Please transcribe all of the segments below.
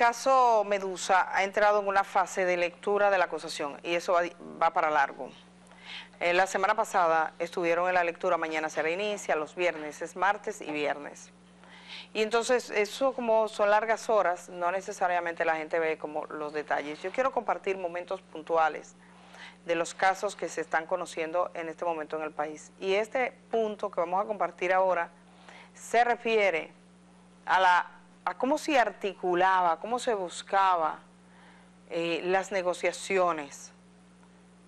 caso Medusa ha entrado en una fase de lectura de la acusación y eso va, para largo. Eh, la semana pasada estuvieron en la lectura, mañana se reinicia, los viernes, es martes y viernes. Y entonces eso como son largas horas, no necesariamente la gente ve como los detalles. Yo quiero compartir momentos puntuales de los casos que se están conociendo en este momento en el país. Y este punto que vamos a compartir ahora se refiere a la a cómo se articulaba, cómo se buscaba eh, las negociaciones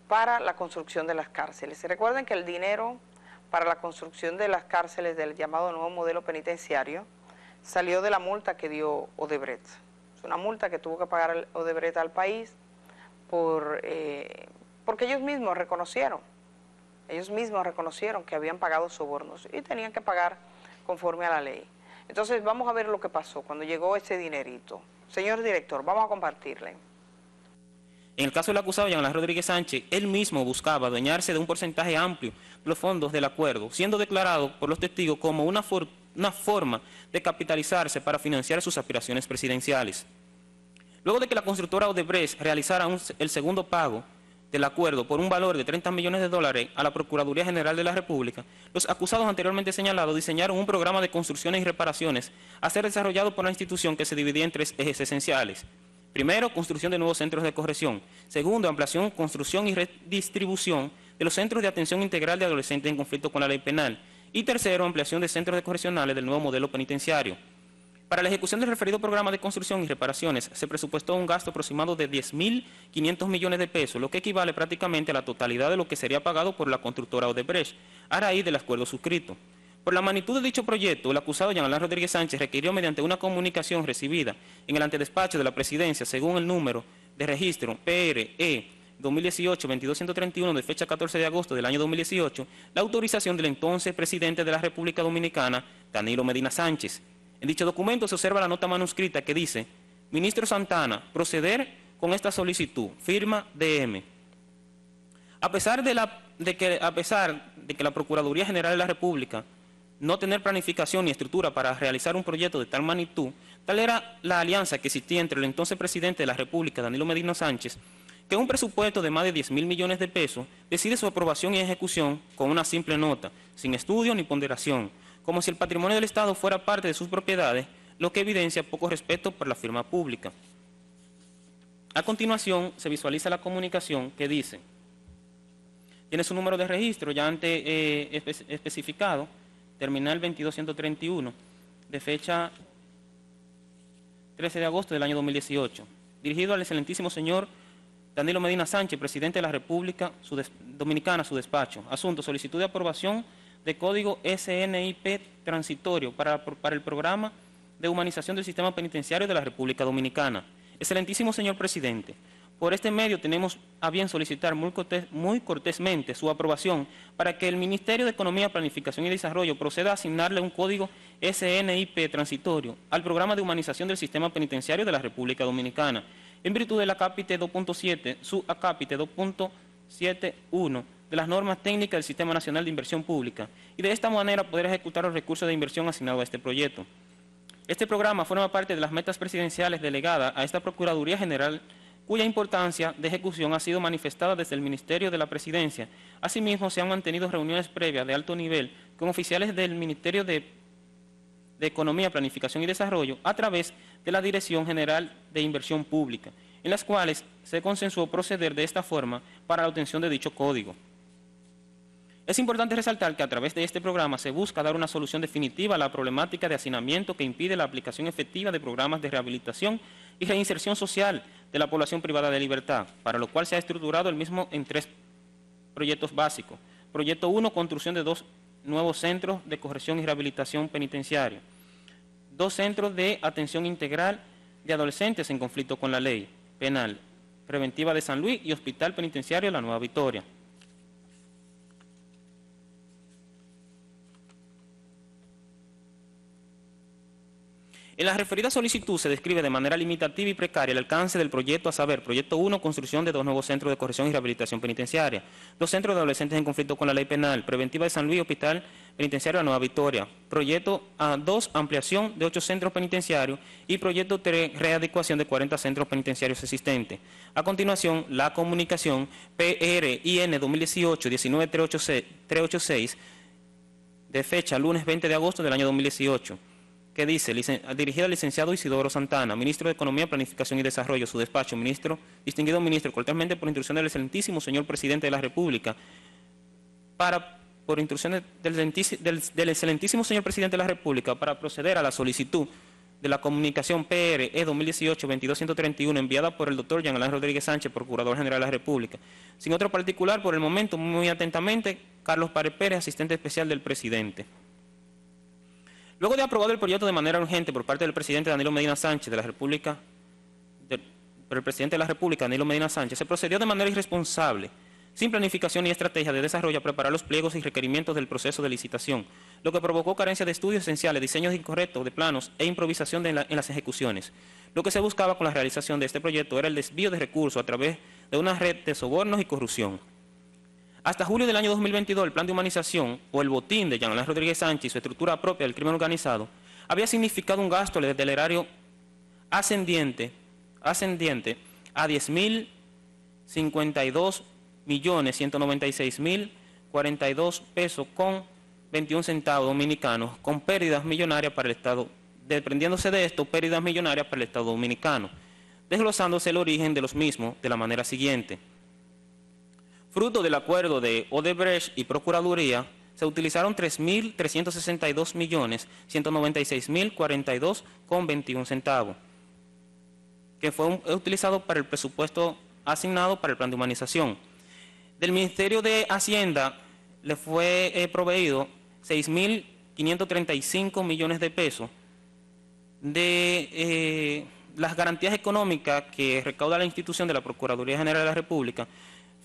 para la construcción de las cárceles. Se recuerden que el dinero para la construcción de las cárceles del llamado nuevo modelo penitenciario salió de la multa que dio Odebrecht. Es una multa que tuvo que pagar Odebrecht al país por, eh, porque ellos mismos reconocieron, ellos mismos reconocieron que habían pagado sobornos y tenían que pagar conforme a la ley. Entonces vamos a ver lo que pasó cuando llegó ese dinerito. Señor director, vamos a compartirle. En el caso del acusado Yanla Rodríguez Sánchez, él mismo buscaba adueñarse de un porcentaje amplio de los fondos del acuerdo, siendo declarado por los testigos como una, una forma de capitalizarse para financiar sus aspiraciones presidenciales. Luego de que la constructora Odebrecht realizara el segundo pago del acuerdo por un valor de 30 millones de dólares a la Procuraduría General de la República, los acusados anteriormente señalados diseñaron un programa de construcciones y reparaciones a ser desarrollado por la institución que se dividía en tres ejes esenciales. Primero, construcción de nuevos centros de corrección. Segundo, ampliación, construcción y redistribución de los centros de atención integral de adolescentes en conflicto con la ley penal. Y tercero, ampliación de centros de correccionales del nuevo modelo penitenciario. Para la ejecución del referido programa de construcción y reparaciones se presupuestó un gasto aproximado de 10.500 millones de pesos, lo que equivale prácticamente a la totalidad de lo que sería pagado por la constructora Odebrecht, a raíz del acuerdo suscrito. Por la magnitud de dicho proyecto, el acusado Jean Rodríguez Sánchez requirió mediante una comunicación recibida en el antedespacho de la presidencia, según el número de registro PRE e 2018-2231 de fecha 14 de agosto del año 2018, la autorización del entonces presidente de la República Dominicana, Danilo Medina Sánchez, en dicho documento se observa la nota manuscrita que dice, Ministro Santana, proceder con esta solicitud, firma DM. A pesar de, que, a pesar de que la Procuraduría General de la República no tener planificación ni estructura para realizar un proyecto de tal magnitud, tal era la alianza que existía entre el entonces presidente de la República, Danilo Medina Sánchez, que un presupuesto de más de 10 mil millones de pesos decide su aprobación y ejecución con una simple nota, sin estudio ni ponderación, como si el patrimonio del Estado fuera parte de sus propiedades, lo que evidencia poco respeto por la firma pública. A continuación, se visualiza la comunicación que dice, tiene su número de registro ya antes eh, especificado, terminal 2231, de fecha 13 de agosto del año 2018, dirigido al excelentísimo señor Danilo Medina Sánchez, presidente de la República Dominicana, su despacho. Asunto, solicitud de aprobación de código SNIP transitorio para, el programa de humanización del sistema penitenciario de la República Dominicana. Excelentísimo señor presidente, por este medio tenemos a bien solicitar muy, muy, cortésmente su aprobación para que el Ministerio de Economía, Planificación y Desarrollo proceda a asignarle un código SNIP transitorio al programa de humanización del sistema penitenciario de la República Dominicana, en virtud del acápite 2.7, su acápite 2.71 de las normas técnicas del Sistema Nacional de Inversión Pública y de esta manera poder ejecutar los recursos de inversión asignados a este proyecto. Este programa forma parte de las metas presidenciales delegadas a esta Procuraduría General cuya importancia de ejecución ha sido manifestada desde el Ministerio de la Presidencia. Asimismo, se han mantenido reuniones previas de alto nivel con oficiales del Ministerio de, de, Economía, Planificación y Desarrollo a través de la Dirección General de Inversión Pública, en las cuales se consensuó proceder de esta forma para la obtención de dicho código. Es importante resaltar que a través de este programa se busca dar una solución definitiva a la problemática de hacinamiento que impide la aplicación efectiva de programas de rehabilitación y reinserción social de la población privada de libertad, para lo cual se ha estructurado el mismo en tres proyectos básicos. Proyecto 1, construcción de dos nuevos centros de corrección y rehabilitación penitenciaria. Dos centros de atención integral de adolescentes en conflicto con la ley penal, preventiva de San Luis y Hospital Penitenciario La Nueva Victoria. En la referida solicitud se describe de manera limitativa y precaria el alcance del proyecto, a saber, proyecto 1, construcción de dos nuevos centros de corrección y rehabilitación penitenciaria, dos centros de adolescentes en conflicto con la ley penal, preventiva de San Luis, hospital penitenciario de Nueva Victoria, proyecto 2, ampliación de ocho centros penitenciarios y proyecto 3, readecuación de 40 centros penitenciarios existentes. A continuación, la comunicación PRIN 2018-19386, de fecha lunes 20 de agosto del año 2018 que dice, dirigida al licenciado Isidoro Santana, ministro de Economía, Planificación y Desarrollo, su despacho, ministro, distinguido ministro, cortésmente por instrucción del excelentísimo señor presidente de la República, para, por instrucciones del, excelentísimo señor presidente de la República, para proceder a la solicitud de la comunicación PRE e 2018-2231 enviada por el doctor Jean Alain Rodríguez Sánchez, Procurador General de la República. Sin otro particular, por el momento, muy atentamente, Carlos Párez Pérez, asistente especial del presidente. Luego de aprobar el proyecto de manera urgente por parte del presidente Danilo Medina Sánchez de la República, el presidente de la República, Danilo Medina Sánchez, se procedió de manera irresponsable, sin planificación ni estrategia de desarrollo, a preparar los pliegos y requerimientos del proceso de licitación, lo que provocó carencia de estudios esenciales, diseños incorrectos de planos e improvisación en las ejecuciones. Lo que se buscaba con la realización de este proyecto era el desvío de recursos a través de una red de sobornos y corrupción. Hasta julio del año 2022, el plan de humanización o el botín de Yanolán Rodríguez Sánchez y su estructura propia del crimen organizado había significado un gasto del erario ascendiente, ascendiente a 10.052.196.042 millones pesos con 21 centavos dominicanos, con pérdidas millonarias para el Estado, dependiéndose de esto, pérdidas millonarias para el Estado dominicano, desglosándose el origen de los mismos de la manera siguiente. Fruto del acuerdo de Odebrecht y Procuraduría, se utilizaron 3.362 millones con 21 centavos, que fue utilizado para el presupuesto asignado para el plan de humanización. Del Ministerio de Hacienda le fue eh, proveído 6.535 millones de pesos. De eh, las garantías económicas que recauda la institución de la Procuraduría General de la República,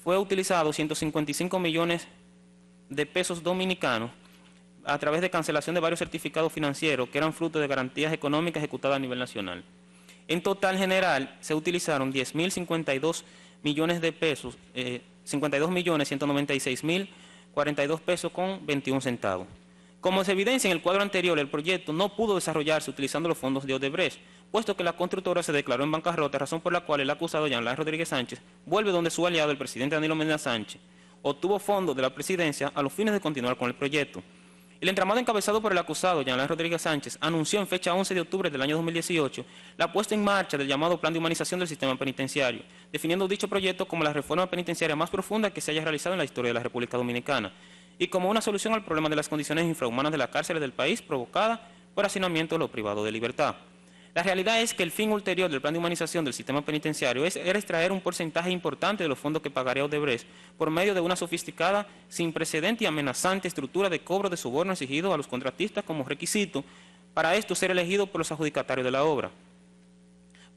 fue utilizado 155 millones de pesos dominicanos a través de cancelación de varios certificados financieros que eran fruto de garantías económicas ejecutadas a nivel nacional. En total general se utilizaron 10.052 millones de pesos, 52 eh, millones 196 mil 42 pesos con 21 centavos. Como se evidencia en el cuadro anterior, el proyecto no pudo desarrollarse utilizando los fondos de Odebrecht, puesto que la constructora se declaró en bancarrota, razón por la cual el acusado Yanlán Rodríguez Sánchez vuelve donde su aliado, el presidente Danilo Medina Sánchez, obtuvo fondos de la presidencia a los fines de continuar con el proyecto. El entramado encabezado por el acusado, Yanlán Rodríguez Sánchez, anunció en fecha 11 de octubre del año 2018 la puesta en marcha del llamado Plan de Humanización del Sistema Penitenciario, definiendo dicho proyecto como la reforma penitenciaria más profunda que se haya realizado en la historia de la República Dominicana y como una solución al problema de las condiciones infrahumanas de las cárceles del país provocada por hacinamiento de los privados de libertad. La realidad es que el fin ulterior del plan de humanización del sistema penitenciario es, era extraer un porcentaje importante de los fondos que pagaría Odebrecht por medio de una sofisticada, sin precedente y amenazante estructura de cobro de suborno exigido a los contratistas como requisito para esto ser elegido por los adjudicatarios de la obra.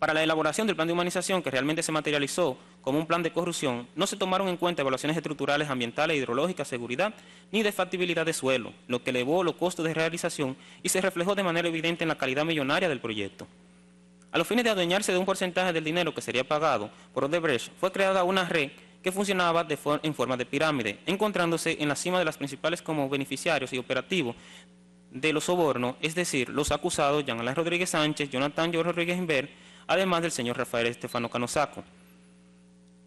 Para la elaboración del plan de humanización, que realmente se materializó como un plan de corrupción, no se tomaron en cuenta evaluaciones estructurales, ambientales, e hidrológicas, seguridad, ni de factibilidad de suelo, lo que elevó los costos de realización y se reflejó de manera evidente en la calidad millonaria del proyecto. A los fines de adueñarse de un porcentaje del dinero que sería pagado por Odebrecht, fue creada una red que funcionaba de en forma de pirámide, encontrándose en la cima de las principales como beneficiarios y operativos de los sobornos, es decir, los acusados Jean Alain Rodríguez Sánchez, Jonathan George Rodríguez Inver, además del señor Rafael Estefano Canosaco.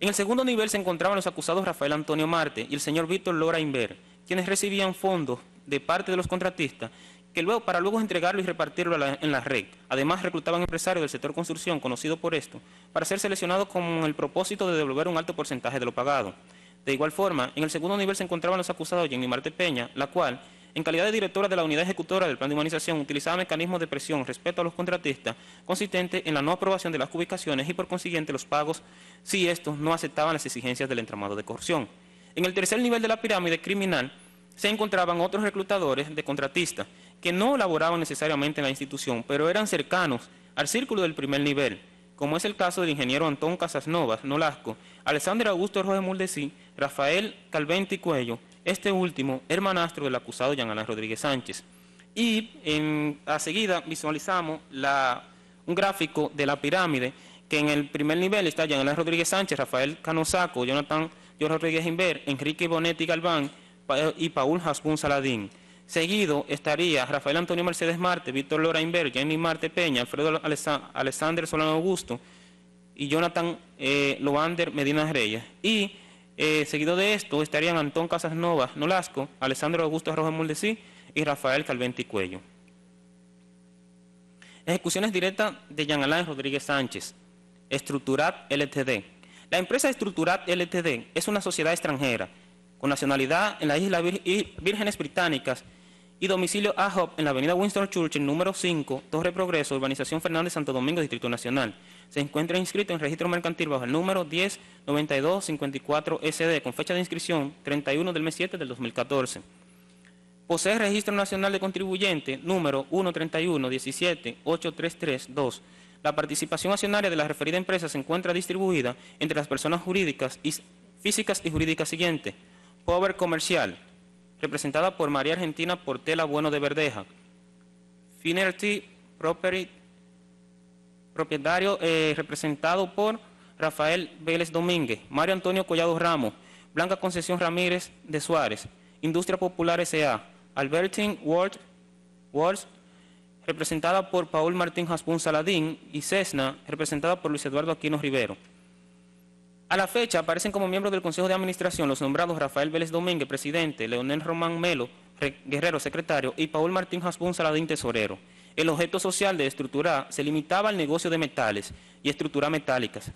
En el segundo nivel se encontraban los acusados Rafael Antonio Marte y el señor Víctor Lora Inver, quienes recibían fondos de parte de los contratistas que luego, para luego entregarlo y repartirlo en la red. Además, reclutaban empresarios del sector construcción, conocido por esto, para ser seleccionados con el propósito de devolver un alto porcentaje de lo pagado. De igual forma, en el segundo nivel se encontraban los acusados Jenny Marte Peña, la cual en calidad de directora de la unidad ejecutora del plan de humanización, utilizaba mecanismos de presión respecto a los contratistas consistente en la no aprobación de las ubicaciones y por consiguiente los pagos si estos no aceptaban las exigencias del entramado de corrupción. En el tercer nivel de la pirámide criminal se encontraban otros reclutadores de contratistas que no laboraban necesariamente en la institución, pero eran cercanos al círculo del primer nivel, como es el caso del ingeniero Antón Casasnovas Nolasco, Alexander Augusto Rojas Muldesí, Rafael Calventi Cuello, este último hermanastro del acusado Jean Alain Rodríguez Sánchez. Y a seguida visualizamos un gráfico de la pirámide que en el primer nivel está Jean Alain Rodríguez Sánchez, Rafael Canosaco, Jonathan Jorge Rodríguez Inver, Enrique Bonetti Galván y Paul Hasbun Saladín. Seguido estaría Rafael Antonio Mercedes Marte, Víctor Lora Inver, Jenny Marte Peña, Alfredo Alexander Solano Augusto y Jonathan eh, Loander Medina Reyes. Y eh, seguido de esto estarían Antón Novas, Nolasco, Alessandro Augusto Rojas Moldesí y Rafael Calventi Cuello. Ejecuciones directas de Jean Alain Rodríguez Sánchez, Estructurat LTD. La empresa Estructurat LTD es una sociedad extranjera con nacionalidad en las Islas Vírgenes Británicas y domicilio a en la avenida Winston Churchill, número 5, Torre Progreso, Urbanización Fernández, Santo Domingo, Distrito Nacional. Se encuentra inscrito en registro mercantil bajo el número 109254SD con fecha de inscripción 31 del mes 7 del 2014. Posee registro nacional de contribuyente número 131 131178332. La participación accionaria de la referida empresa se encuentra distribuida entre las personas jurídicas y físicas y jurídicas siguientes. Power Comercial, representada por María Argentina Portela Bueno de Verdeja. Finerty Property, propietario eh, representado por Rafael Vélez Domínguez, Mario Antonio Collado Ramos, Blanca Concesión Ramírez de Suárez, Industria Popular S.A., Albertin World representada por Paul Martín Jaspón Saladín, y Cessna, representada por Luis Eduardo Aquino Rivero. A la fecha aparecen como miembros del Consejo de Administración los nombrados Rafael Vélez Domínguez, presidente, Leonel Román Melo, Guerrero, secretario, y Paul Martín Jaspón Saladín, tesorero. El objeto social de estructura se limitaba al negocio de metales y estructuras metálicas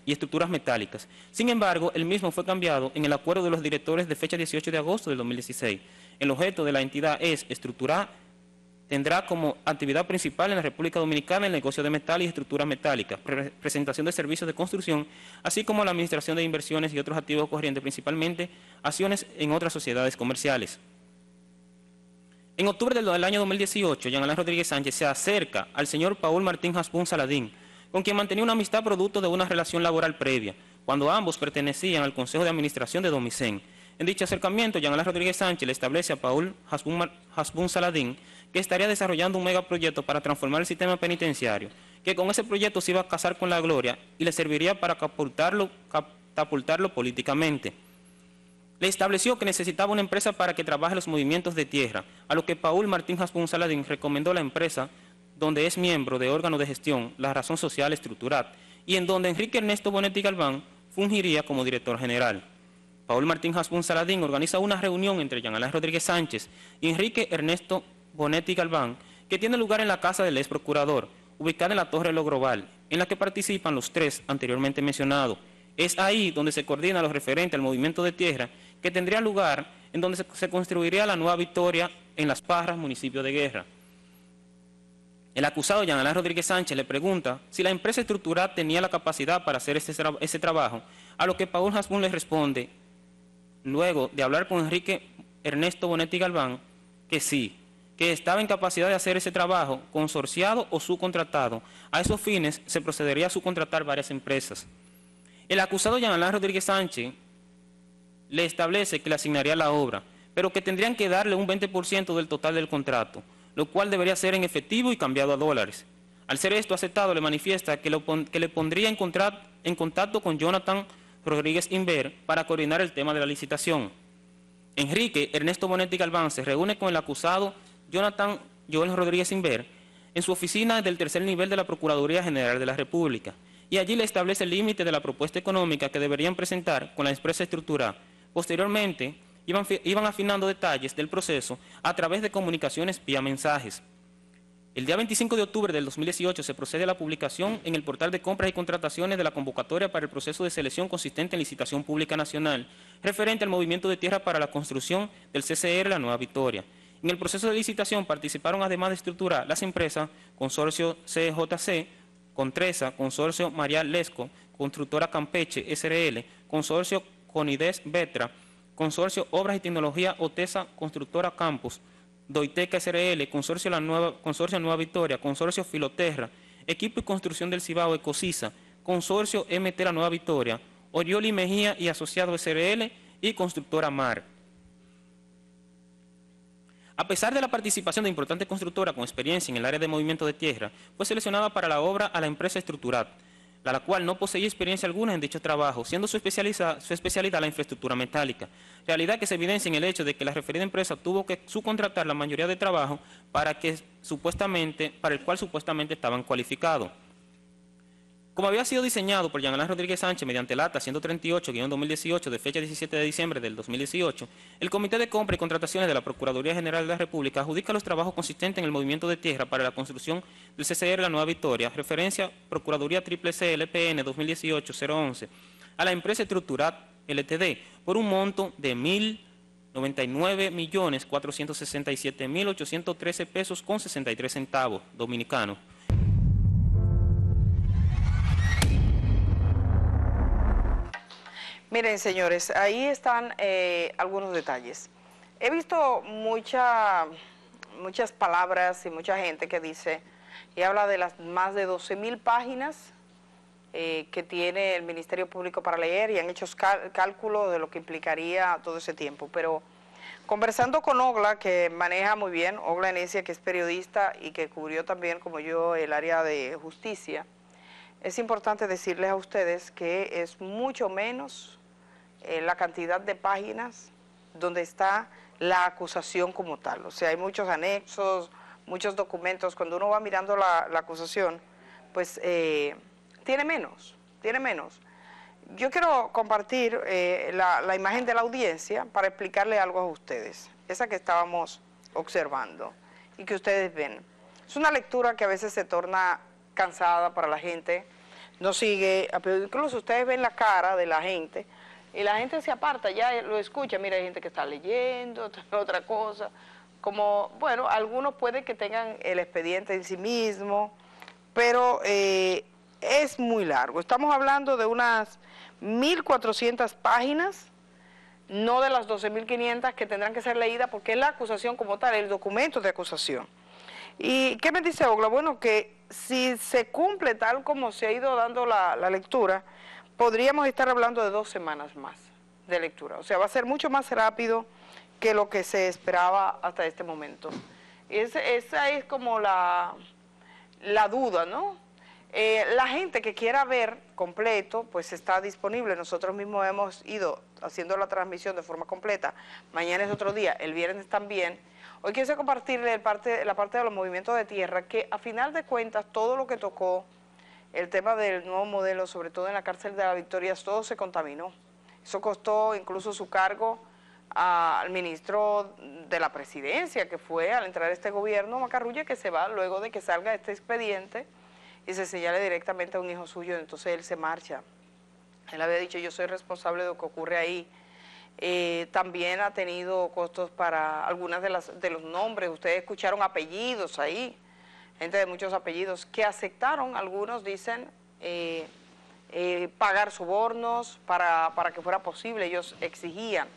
metálicas. Sin embargo, el mismo fue cambiado en el acuerdo de los directores de fecha 18 de agosto del 2016. El objeto de la entidad es estructurar tendrá como actividad principal en la República Dominicana el negocio de metal y estructuras metálicas, presentación de servicios de construcción, así como la administración de inversiones y otros activos corrientes, principalmente acciones en otras sociedades comerciales. En octubre del año 2018, Jean Alain Rodríguez Sánchez se acerca al señor Paul Martín Jaspún Saladín, con quien mantenía una amistad producto de una relación laboral previa, cuando ambos pertenecían al Consejo de Administración de Domicén. En dicho acercamiento, Yanela Rodríguez Sánchez le establece a Paul Hasbun, Saladín que estaría desarrollando un megaproyecto para transformar el sistema penitenciario, que con ese proyecto se iba a casar con la gloria y le serviría para catapultarlo políticamente. Le estableció que necesitaba una empresa para que trabaje los movimientos de tierra, a lo que Paul Martín Hasbun Saladín recomendó la empresa donde es miembro de órgano de gestión La Razón Social Estructural, y en donde Enrique Ernesto Bonetti Galván fungiría como director general. Paul Martín Hasbun Saladín organiza una reunión entre Jean Rodríguez Sánchez y Enrique Ernesto Bonetti Galván, que tiene lugar en la casa del ex procurador, ubicada en la Torre Lo en la que participan los tres anteriormente mencionados. Es ahí donde se coordina lo referente al movimiento de tierra que tendría lugar en donde se, construiría la nueva victoria en Las Parras, municipio de Guerra. El acusado, Jean Rodríguez Sánchez, le pregunta si la empresa estructural tenía la capacidad para hacer ese, ese trabajo, a lo que Paul Hasbun le responde luego de hablar con Enrique Ernesto Bonetti Galván, que sí, que estaba en capacidad de hacer ese trabajo, consorciado o subcontratado. A esos fines se procedería a subcontratar varias empresas. El acusado Yanalán Rodríguez Sánchez le establece que le asignaría la obra, pero que tendrían que darle un 20% del total del contrato, lo cual debería ser en efectivo y cambiado a dólares. Al ser esto aceptado, le manifiesta que, que le pondría en, en contacto con Jonathan Rodríguez Inver para coordinar el tema de la licitación. Enrique Ernesto Bonetti Galván se reúne con el acusado Jonathan Joel Rodríguez Inver en su oficina del tercer nivel de la Procuraduría General de la República y allí le establece el límite de la propuesta económica que deberían presentar con la expresa estructura. Posteriormente, iban, iban afinando detalles del proceso a través de comunicaciones vía mensajes. El día 25 de octubre del 2018 se procede a la publicación en el portal de compras y contrataciones de la convocatoria para el proceso de selección consistente en licitación pública nacional, referente al movimiento de tierra para la construcción del CCR La Nueva Victoria. En el proceso de licitación participaron, además de estructura, las empresas Consorcio CJC, Contresa, Consorcio María Lesco, Constructora Campeche SRL, Consorcio Conides Vetra, Consorcio Obras y Tecnología Otesa Constructora Campus, Doiteca SRL, Consorcio La Nueva, Consorcio Nueva Victoria, Consorcio Filoterra, Equipo y Construcción del Cibao Ecosisa, Consorcio MT La Nueva Victoria, Orioli Mejía y Asociado SRL y Constructora Mar. A pesar de la participación de importantes constructoras con experiencia en el área de movimiento de tierra, fue seleccionada para la obra a la empresa Estructural la cual no poseía experiencia alguna en dicho trabajo, siendo su, su especialidad la infraestructura metálica, realidad que se evidencia en el hecho de que la referida empresa tuvo que subcontratar la mayoría de trabajo para que supuestamente, para el cual supuestamente estaban cualificados. Como había sido diseñado por Yanalán Rodríguez Sánchez mediante el ATA 138-2018 de fecha 17 de diciembre del 2018, el Comité de Compra y Contrataciones de la Procuraduría General de la República adjudica los trabajos consistentes en el movimiento de tierra para la construcción del CCR La Nueva Victoria, referencia Procuraduría Triple LPN 2018-011, a la empresa Estructurat LTD por un monto de 1.099.467.813 pesos con 63 centavos dominicanos Miren, señores, ahí están eh, algunos detalles. He visto mucha, muchas palabras y mucha gente que dice y habla de las más de 12 mil páginas eh, que tiene el Ministerio Público para leer y han hecho cálculo de lo que implicaría todo ese tiempo. Pero conversando con Ogla, que maneja muy bien, Ogla Enesia, que es periodista y que cubrió también, como yo, el área de justicia, es importante decirles a ustedes que es mucho menos eh, la cantidad de páginas donde está la acusación como tal. O sea, hay muchos anexos, muchos documentos. Cuando uno va mirando la, acusación, pues eh, tiene menos, tiene menos. Yo quiero compartir eh, la, la, imagen de la audiencia para explicarle algo a ustedes, esa que estábamos observando y que ustedes ven. Es una lectura que a veces se torna cansada para la gente, no sigue, incluso ustedes ven la cara de la gente, y la gente se aparta, ya lo escucha, mira, hay gente que está leyendo, otra cosa. Como, bueno, algunos puede que tengan el expediente en sí mismo, pero eh, es muy largo. Estamos hablando de unas 1.400 páginas, no de las 12.500 que tendrán que ser leídas porque es la acusación como tal, el documento de acusación. ¿Y qué me dice Ogla? Bueno, que si se cumple tal como se ha ido dando la lectura, podríamos estar hablando de dos semanas más de lectura. O sea, va a ser mucho más rápido que lo que se esperaba hasta este momento. Y esa es como la, la duda, ¿no? Eh, la gente que quiera ver completo, pues está disponible. Nosotros mismos hemos ido haciendo la transmisión de forma completa. Mañana es otro día, el viernes también. Hoy quise compartirle la parte de los movimientos de tierra, que a final de cuentas todo lo que tocó el tema del nuevo modelo, sobre todo en la cárcel de la Victoria, todo se contaminó. Eso costó incluso su cargo al ministro de la presidencia, que fue al entrar este gobierno, Macarrulla, que se va luego de que salga este expediente y se señale directamente a un hijo suyo, entonces él se marcha. Él había dicho, yo soy responsable de lo que ocurre ahí. Eh, también ha tenido costos para algunas de, las, de los nombres. Ustedes escucharon apellidos ahí gente de muchos apellidos, que aceptaron, algunos dicen, eh, eh, pagar sobornos para, que fuera posible, ellos exigían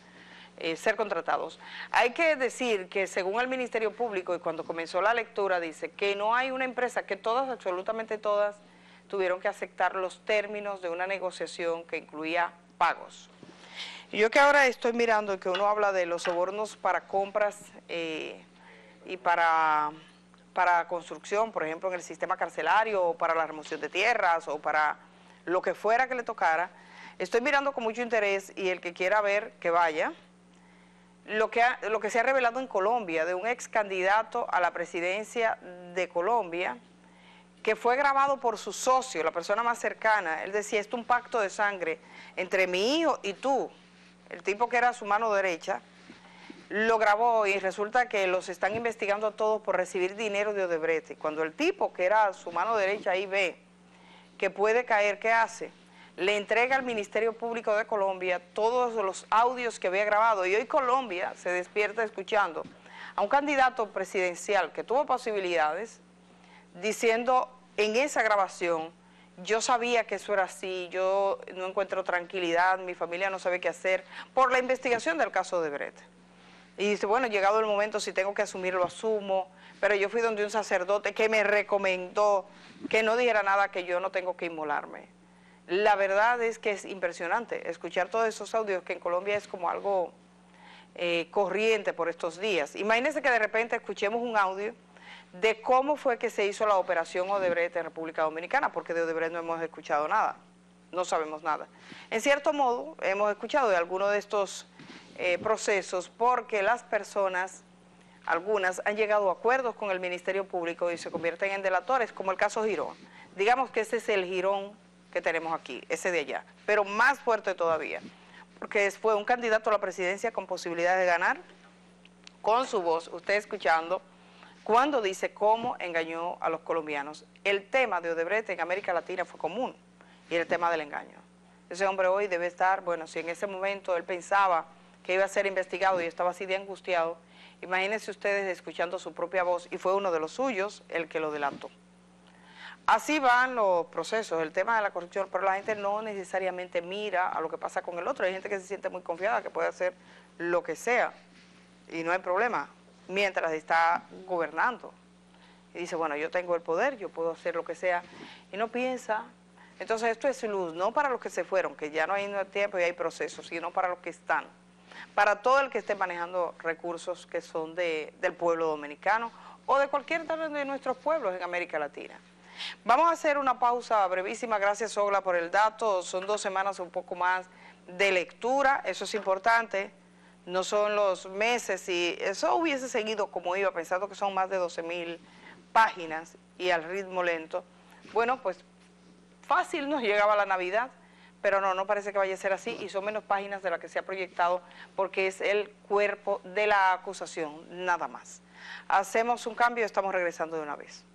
eh, ser contratados. Hay que decir que según el Ministerio Público, y cuando comenzó la lectura, dice que no hay una empresa, que todas, absolutamente todas, tuvieron que aceptar los términos de una negociación que incluía pagos. yo que ahora estoy mirando que uno habla de los sobornos para compras y para para construcción, por ejemplo, en el sistema carcelario, o para la remoción de tierras, o para lo que fuera que le tocara. Estoy mirando con mucho interés y el que quiera ver, que vaya. Lo que, lo que se ha revelado en Colombia de un ex candidato a la presidencia de Colombia que fue grabado por su socio, la persona más cercana. Él decía, esto es un pacto de sangre entre mi hijo y tú, el tipo que era su mano derecha, lo grabó y resulta que los están investigando a todos por recibir dinero de Odebrecht. Cuando el tipo, que era su mano derecha, ahí ve que puede caer, ¿qué hace? Le entrega al Ministerio Público de Colombia todos los audios que había grabado y hoy Colombia se despierta escuchando a un candidato presidencial que tuvo posibilidades diciendo en esa grabación, yo sabía que eso era así, yo no encuentro tranquilidad, mi familia no sabe qué hacer, por la investigación del caso de y dice, bueno, llegado el momento, si tengo que asumir, lo asumo. Pero yo fui donde un sacerdote que me recomendó que no dijera nada, que yo no tengo que inmolarme. La verdad es que es impresionante escuchar todos esos audios que en Colombia es como algo eh, corriente por estos días. Imagínense que de repente escuchemos un audio de cómo fue que se hizo la operación Odebrecht en República Dominicana, porque de Odebrecht no hemos escuchado nada, no sabemos nada. En cierto modo, hemos escuchado de alguno de estos eh, procesos porque las personas, algunas, han llegado a acuerdos con el Ministerio Público y se convierten en delatores, como el caso Girón. Digamos que ese es el Girón que tenemos aquí, ese de allá, pero más fuerte todavía, porque fue un candidato a la presidencia con posibilidad de ganar, con su voz, usted escuchando, cuando dice cómo engañó a los colombianos. El tema de Odebrecht en América Latina fue común, y el tema del engaño. Ese hombre hoy debe estar, bueno, si en ese momento él pensaba que iba a ser investigado y estaba así de angustiado, imagínense ustedes escuchando su propia voz y fue uno de los suyos el que lo delató. Así van los procesos, el tema de la corrupción, pero la gente no necesariamente mira a lo que pasa con el otro. Hay gente que se siente muy confiada, que puede hacer lo que sea y no hay problema, mientras está gobernando. Y dice, bueno, yo tengo el poder, yo puedo hacer lo que sea, y no piensa. Entonces esto es luz, no para los que se fueron, que ya no hay tiempo y hay procesos, sino para los que están para todo el que esté manejando recursos que son de, del pueblo dominicano o de cualquier de nuestros pueblos en América Latina. Vamos a hacer una pausa brevísima, gracias Ogla por el dato, son dos semanas un poco más de lectura, eso es importante, no son los meses y eso hubiese seguido como iba, pensando que son más de 12 mil páginas y al ritmo lento, bueno pues fácil nos llegaba la Navidad, pero no, no parece que vaya a ser así y son menos páginas de las que se ha proyectado porque es el cuerpo de la acusación, nada más. Hacemos un cambio estamos regresando de una vez.